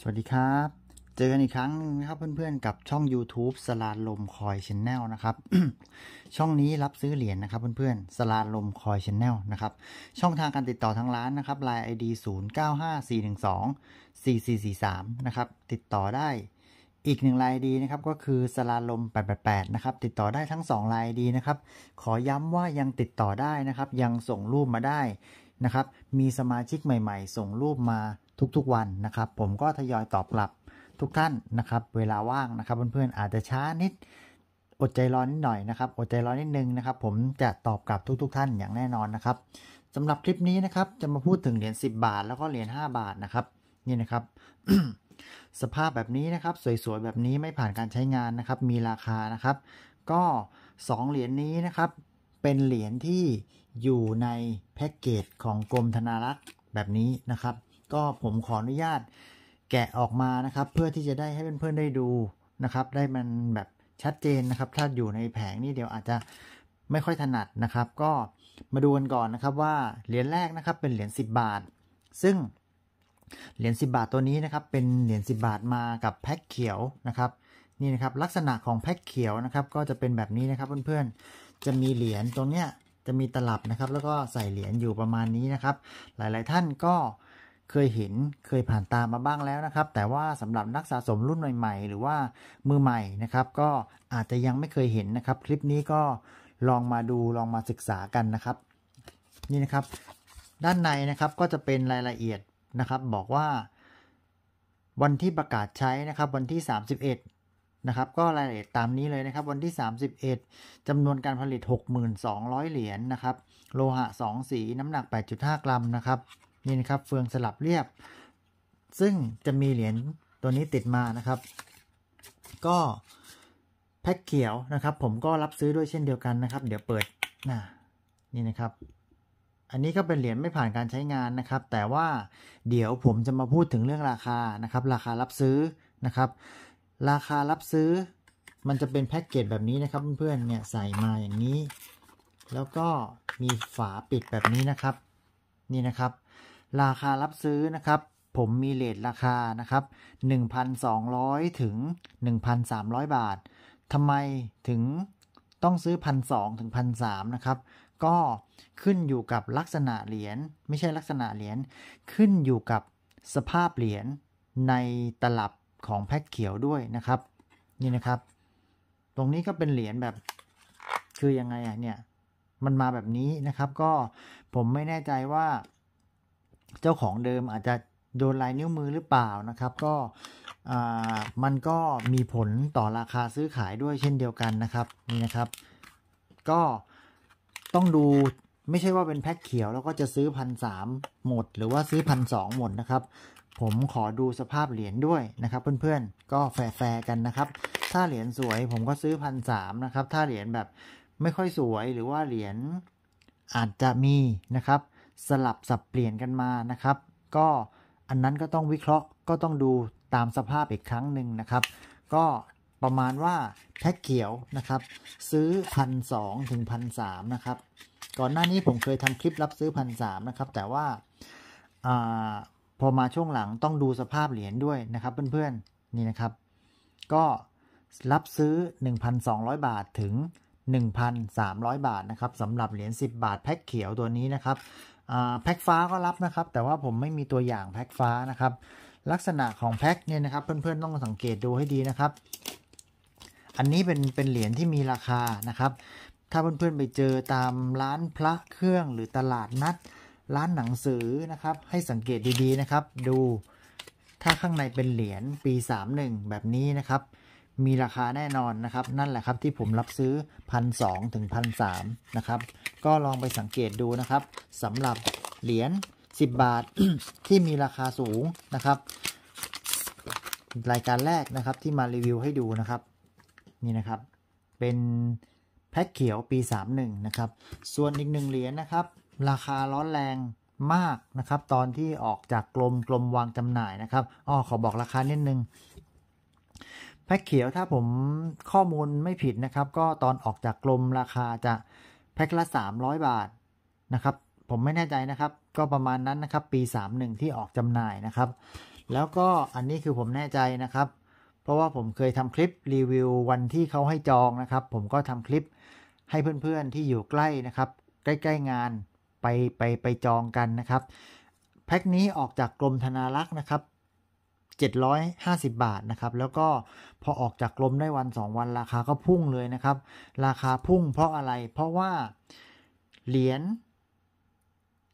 สวัสดีครับ เจอกันอีกครั้งนึงนะครับเพื่อนๆกับช่อง YouTube สลาลมคอยชแนลนะครับ ช่องนี้รับซื้อเหรียญนะครับเพื่อนๆ สลาลมคอยชแนลนะครับ ช่องทางการติดต่อทางร้านนะครับไลน์ ID 0 9 5 4 1 2 4 4 4 3นะครับติดต่อได้ อีกหนึ่งลายดีนะครับก็คือสลาลม888นะครับติดต่อได้ทั้ง2ลายดีนะครับ ขอย้ำว่ายังติดต่อได้นะครับ ยังส่งรูปมาได้นะครับมีสมาชิกใหม่ๆส่งรูปมาทุกๆวันนะครับผมก็ทยอยตอบกลับทุกท่านนะครับ เวลาว่างนะครับเพื่อนๆอาจจะช้านิด อดใจรอนิดหน่อยนะครับ อดใจรอนิดนึงนะครับ ผมจะตอบกลับทุก ๆ ท่านอย่างแน่นอนนะครับสำหรับคลิปนี้นะครับ จะมาพูดถึงเหรียญ10 บาท แล้วก็เหรียญ5บาทนะครับนี่นะครับ สภาพแบบนี้นะครับ สวยๆแบบนี้ไม่ผ่านการใช้งานนะครับ มีราคานะครับ ก็ 2 เหรียญนี้นะครับ เป็นเหรียญที่อยู่ในแพ็กเกจของกรมธนารักษ์แบบนี้นะครับก็ผมขออนุญาตแกะออกมานะครับ เพื่อที่จะได้ให้เพื่อนๆได้ดูนะครับได้มันแบบชัดเจนนะครับ ถ้าอยู่ในแผงนี่เดี๋ยวอาจจะไม่ค่อยถนัดนะครับ ก็มาดูกันก่อนนะครับว่าเหรียญแรกนะครับเป็นเหรียญ10 บาท ซึ่งเหรียญ10 บาทตัวนี้นะครับ เป็นเหรียญ10 บาทมากับแพ็คเขียวนะครับ นี่นะครับลักษณะของแพ็คเขียวนะครับ ก็จะเป็นแบบนี้นะครับเพื่อนๆ จะมีเหรียญตรงเนี้ยจะมีตลับนะครับ แล้วก็ใส่เหรียญอยู่ประมาณนี้นะครับ หลายๆท่านก็เคยเห็นเคยผ่านตามมาบ้างแล้วนะครับ แต่ว่าสำหรับนักสะสมรุ่นใหม่ๆหรือว่ามือใหม่นะครับ ก็อาจจะยังไม่เคยเห็นนะครับ คลิปนี้ก็ลองมาดูลองมาศึกษากันนะครับ นี่นะครับด้านในนะครับก็จะเป็นรายละเอียดนะครับ บอกว่าวันที่ประกาศใช้นะครับ วันที่ 31นะครับก็รายละเอียดตามนี้เลยนะครับ วันที่ 31 จำนวนการผลิต 62,200 เหรียญนะครับ โลหะ 2 สีน้ำหนัก 8.5 กรัมนะครับนี่นะครับเฟืองสลับเรียบ ซึ่งจะมีเหรียญตัวนี้ติดมานะครับ ก็แพ็คเขียวนะครับ ผมก็รับซื้อด้วยเช่นเดียวกันนะครับ เดี๋ยวเปิดนะนี่นะครับ อันนี้ก็เป็นเหรียญไม่ผ่านการใช้งานนะครับ แต่ว่าเดี๋ยวผมจะมาพูดถึงเรื่องราคานะครับ ราคารับซื้อนะครับ ราคารับซื้อ มันจะเป็นแพ็กเกจแบบนี้นะครับ เพื่อนๆเนี่ยใส่มาอย่างนี้ แล้วก็มีฝาปิดแบบนี้นะครับ นี่นะครับราคารับซื้อนะครับ ผมมีเลทราคานะครับ1,200 ถึง 1,300 บาท ทำไมถึงต้องซื้อ 1,200ถึง1,300นะครับ ก็ขึ้นอยู่กับลักษณะเหรียญ ไม่ใช่ลักษณะเหรียญ ขึ้นอยู่กับสภาพเหรียญในตลับของแพ็คเขียวด้วยนะครับ นี่นะครับ ตรงนี้ก็เป็นเหรียญแบบ คือยังไงอะเนี่ย มันมาแบบนี้นะครับ ก็ผมไม่แน่ใจว่าเจ้าของเดิมอาจจะโดนลายนิ้วมือหรือเปล่านะครับก็มันก็มีผลต่อราคาซื้อขายด้วยเช่นเดียวกันนะครับนี่นะครับ ก็ต้องดูไม่ใช่ว่าเป็นแพ็คเขียวแล้วก็จะซื้อพันสามหมด หรือว่าซื้อพันสองหมดนะครับ ผมขอดูสภาพเหรียญด้วยนะครับเพื่อน ๆ ก็แฟร์ๆกันนะครับ ถ้าเหรียญสวยผมก็ซื้อพันสามนะครับ ถ้าเหรียญแบบไม่ค่อยสวยหรือว่าเหรียญอาจจะมีนะครับสลับสับเปลี่ยนกันมานะครับ ก็อันนั้นก็ต้องวิเคราะห์ ก็ต้องดูตามสภาพอีกครั้งหนึ่งนะครับ ก็ประมาณว่าแพ็คเขียวนะครับ ซื้อพันสองถึงพันสามนะครับ ก่อนหน้านี้ผมเคยทำคลิปรับซื้อพันสามนะครับ แต่ว่าอาพอมาช่วงหลังต้องดูสภาพเหรียญด้วยนะครับเพื่อนๆนี่นะครับ ก็รับซื้อ 1,200 บาทถึง 1,300 บาทนะครับสำหรับเหรียญ10บาทแพ็คเขียวตัวนี้นะครับแพ็กฟ้าก็รับนะครับ แต่ว่าผมไม่มีตัวอย่างแพ็กฟ้านะครับ ลักษณะของแพ็กเนี่ยนะครับเพื่อนๆต้องสังเกตดูให้ดีนะครับ อันนี้เป็นเป็นเหรียญที่มีราคานะครับ ถ้าเพื่อนๆไปเจอตามร้านพระเครื่องหรือตลาดนัด ร้านหนังสือนะครับ ให้สังเกตดีๆนะครับ ดู ถ้าข้างในเป็นเหรียญปี31แบบนี้นะครับมีราคาแน่นอนนะครับนั่นแหละครับที่ผมรับซื้อพันสถึงพันสนะครับก็ลองไปสังเกตดูนะครับสำหรับเหรียญ10 บาทที่มีราคาสูงนะครับ รายการแรกนะครับที่มารีวิวให้ดูนะครับ นี่นะครับเป็นแพ็คเขียวปี31นะครับส่วนอีกหนึ่งเหรียญนะครับ ราคาร้อนแรงมากนะครับตอนที่ออกจากกลมกลมวางจำหน่ายนะครับอ๋อขอบอกราคานิดนึงแพ็คเขียวถ้าผมข้อมูลไม่ผิดนะครับ ก็ตอนออกจากกลมราคาจะ แพ็คละ300 บาทนะครับ ผมไม่แน่ใจนะครับ ก็ประมาณนั้นนะครับ ปี31ที่ออกจำหน่ายนะครับ แล้วก็อันนี้คือผมแน่ใจนะครับ เพราะว่าผมเคยทำคลิปรีวิววันที่เขาให้จองนะครับ ผมก็ทำคลิปให้เพื่อนๆที่อยู่ใกล้นะครับ ใกล้ ๆงานไปไปไปจองกันนะครับแพ็คนี้ออกจากกรมธนารักษ์นะครับ750 บาทนะครับ แล้วก็พอออกจากกรมได้วัน2วันราคาก็พุ่งเลยนะครับ ราคาพุ่งเพราะอะไร เพราะว่าเหรียญ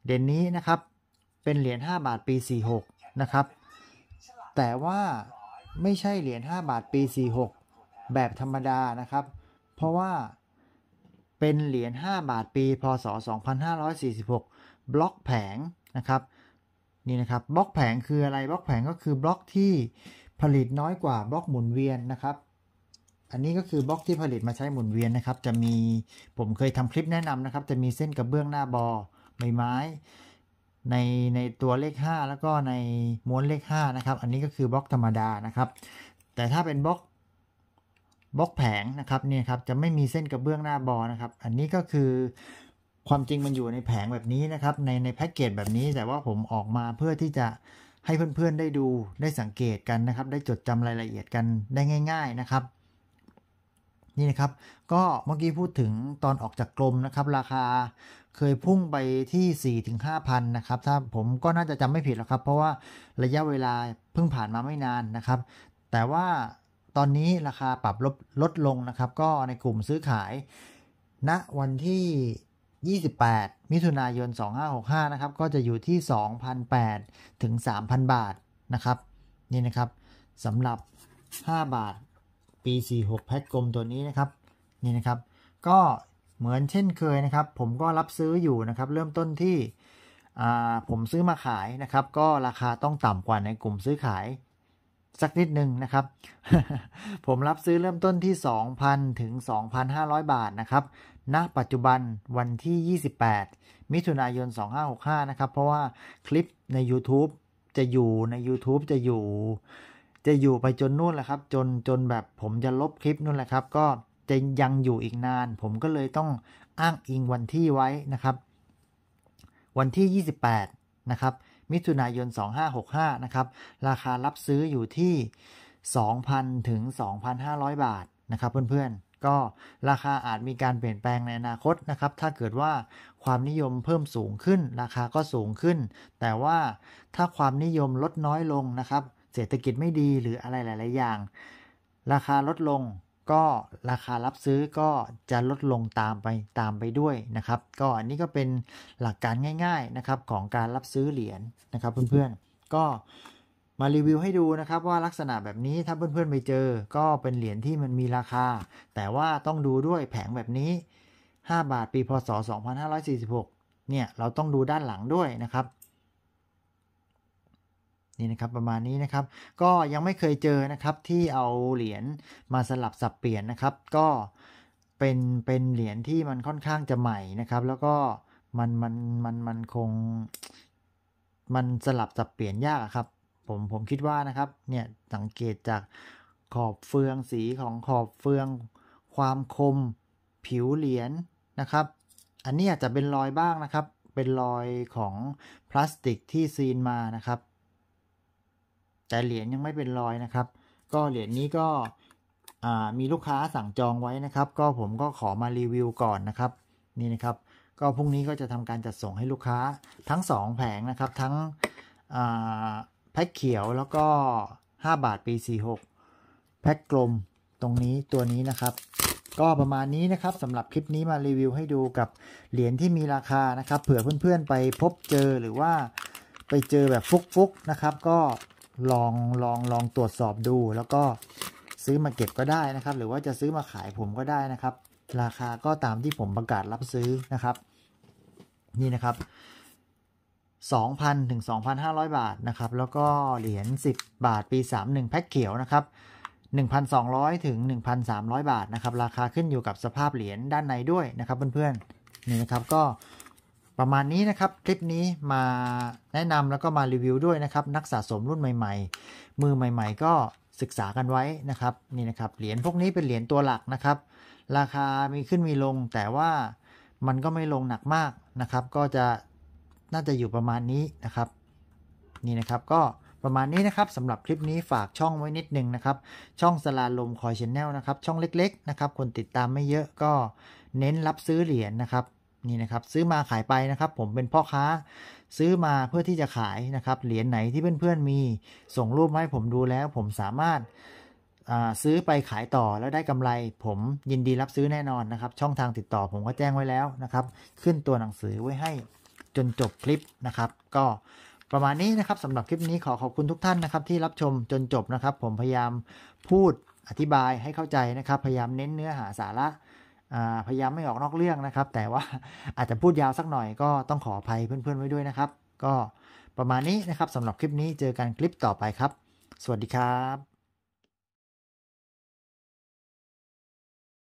เด่นนี้นะครับ เป็นเหรียญ5บาทปี 46 นะครับ แต่ว่าไม่ใช่เหรียญ 5 บาทปี 46 แบบธรรมดานะครับ เพราะว่าเป็นเหรียญ 5 บาทปีพศ2546 บล็อกแผงนะครับนี่นะครับบล็อกแผงคืออะไรบล็อกแผงก็คือบล็อกที่ผลิตน้อยกว่าบล็อกหมุนเวียนนะครับ อันนี้ก็คือบล็อกที่ผลิตมาใช้หมุนเวียนนะครับ จะมีผมเคยทำคลิปแนะนำนะครับ จะมีเส้นกระเบื้องหน้าบอใบไม้ในในตัวเลข5แล้วก็ในม้วนเลข5นะครับ อันนี้ก็คือบล็อกธรรมดานะครับ แต่ถ้าเป็นบล็อกบล็อกแผงนะครับเนี่ยครับจะไม่มีเส้นกระเบื้องหน้าบอนะครับ อันนี้ก็คือความจริงมันอยู่ในแผงแบบนี้นะครับ ในในแพ็กเกจแบบนี้ แต่ว่าผมออกมาเพื่อที่จะให้เพื่อนๆ ได้ดูได้สังเกตกันนะครับ ได้จดจำรายละเอียดกันได้ง่ายๆนะครับ นี่นะครับก็เมื่อกี้พูดถึงตอนออกจากกลมนะครับ ราคาเคยพุ่งไปที่ 4 5 0 0 0นะครับ ถ้าผมก็น่าจะจำไม่ผิดหรอกครับ เพราะว่าระยะเวลาเพิ่งผ่านมาไม่นานนะครับ แต่ว่าตอนนี้ราคาปรับลดลดลงนะครับ ก็ในกลุ่มซื้อขายณนะวันที่28 มิถุนายน 2565 นะครับ ก็จะอยู่ที่2,008ถึง 3,000 บาทนะครับนี่นะครับสำหรับ 5 บาทปี46แพ็คกลมตัวนี้นะครับนี่นะครับ ก็เหมือนเช่นเคยนะครับ ผมก็รับซื้ออยู่นะครับ เริ่มต้นที่ผมซื้อมาขายนะครับ ก็ราคาต้องต่ำกว่าในกลุ่มซื้อขายสักนิดหนึ่งนะครับ ผมรับซื้อเริ่มต้นที่ 2,000 ถึง 2,500 บาทนะครับ ณ ปัจจุบันวันที่ 28 มิถุนายน 2565 นะครับ เพราะว่าคลิปใน YouTube จะอยู่ใน YouTube จะอยู่ จะอยู่ไปจนนู่นแหละครับ จนจนแบบผมจะลบคลิปนู่นแหละครับ ก็จะยังอยู่อีกนาน ผมก็เลยต้องอ้างอิงวันที่ไว้นะครับ วันที่ 28 นะครับมิถุนายน 2565 นะครับ ราคารับซื้ออยู่ที่ 2,000 ถึง 2,500 บาทนะครับเพื่อนๆ ก็ราคาอาจมีการเปลี่ยนแปลงในอนาคตนะครับ ถ้าเกิดว่าความนิยมเพิ่มสูงขึ้น ราคาก็สูงขึ้น แต่ว่าถ้าความนิยมลดน้อยลงนะครับ เศรษฐกิจไม่ดีหรืออะไรหลายๆอย่าง ราคาลดลงก็ราคารับซื้อก็จะลดลงตามไปตามไปด้วยนะครับ ก็อันนี้ก็เป็นหลักการง่ายๆนะครับ ของการรับซื้อเหรียญนนะครับเพื่อนๆ ก็มารีวิวให้ดูนะครับ ว่าลักษณะแบบนี้ถ้าเพื่อนๆไปเจอก็เป็นเหรียญที่มันมีราคา แต่ว่าต้องดูด้วยแผงแบบนี้ 5 บาทปีพศ 2546 เนี่ยเราต้องดูด้านหลังด้วยนะครับนี่นะครับประมาณนี้นะครับก็ยังไม่เคยเจอนะครับที่เอาเหรียญมาสลับสับเปลี่ยนนะครับ ก็เป็นเป็นเหรียญที่มันค่อนข้างจะใหม่นะครับ แล้วก็มันมันมันมันคง มันสลับสับเปลี่ยนยากครับ ผมผมคิดว่านะครับ เนี่ยสังเกตจากขอบเฟืองสีของขอบเฟืองความคมผิวเหรียญนนะครับ อันนี้อาจจะเป็นรอยบ้างนะครับ เป็นรอยของพลาสติกที่ซีนมานะครับแต่เหรียญยังไม่เป็นรอยนะครับ ก็เหรียญนี้ก็มีลูกค้าสั่งจองไว้นะครับ ก็ผมก็ขอมารีวิวก่อนนะครับนี่นะครับ ก็พรุ่งนี้ก็จะทำการจัดส่งให้ลูกค้าทั้ง 2 แผงนะครับ ทั้งแพ็คเขียวแล้วก็ 5 บาทปี 46แพ็คกลมตรงนี้ตัวนี้นะครับ ก็ประมาณนี้นะครับสำหรับคลิปนี้มารีวิวให้ดูกับเหรียญที่มีราคานะครับ เผื่อเพื่อนๆไปพบเจอหรือว่าไปเจอแบบฟุกๆนะครับ ก็ลองลองลองตรวจสอบดู แล้วก็ซื้อมาเก็บก็ได้นะครับ หรือว่าจะซื้อมาขายผมก็ได้นะครับ ราคาก็ตามที่ผมประกาศรับซื้อนะครับ นี่นะครับ 2,000 ถึง 2,500 บาทนะครับ แล้วก็เหรียญ10 บาท ปี 31แพ็คเขียวนะครับ 1,200 ถึง 1,300 บาทนะครับ ราคาขึ้นอยู่กับสภาพ เหรียญด้านในด้วยนะครับเพื่อนๆนี่นะครับก็ประมาณนี้นะครับคลิปนี้มาแนะนำแล้วก็มารีวิวด้วยนะครับ นักสะสมรุ่นใหม่ๆ มือใหม่ๆก็ศึกษากันไว้นะครับ นี่นะครับเหรียญพวกนี้เป็นเหรียญตัวหลักนะครับ ราคามีขึ้นมีลง แต่ว่ามันก็ไม่ลงหนักมากนะครับ ก็จะน่าจะอยู่ประมาณนี้นะครับ นี่นะครับก็ประมาณนี้นะครับสำหรับคลิปนี้ฝากช่องไว้นิดนึงนะครับ ช่องสลาลมคอยชแนลนะครับ ช่องเล็กๆนะครับคนติดตามไม่เยอะก็เน้นรับซื้อเหรียญนะครับนี่นะครับซื้อมาขายไปนะครับผมเป็นพ่อค้า ซื้อมาเพื่อที่จะขายนะครับเหรียญไหนที่เพื่อนๆมีส่งรูปมาให้ผมดูแล้ว ผมสามารถซื้อไปขายต่อแล้วได้กำไร ผมยินดีรับซื้อแน่นอนนะครับ ช่องทางติดต่อผมก็แจ้งไว้แล้วนะครับขึ้นตัวหนังสือไว้ให้จนจบคลิปนะครับ ก็ประมาณนี้นะครับสำหรับคลิปนี้ขอขอบคุณทุกท่านนะครับที่รับชมจนจบนะครับผมพยายามพูดอธิบายให้เข้าใจนะครับ พยายามเน้นเนื้อหาสาระพยายามไม่ออกนอกเรื่องนะครับ แต่ว่าอาจจะพูดยาวสักหน่อยก็ต้องขออภัยเพื่อนๆไว้ด้วยนะครับ ก็ประมาณนี้นะครับสำหรับคลิปนี้เจอกันคลิปต่อไปครับ สวัสดีครับ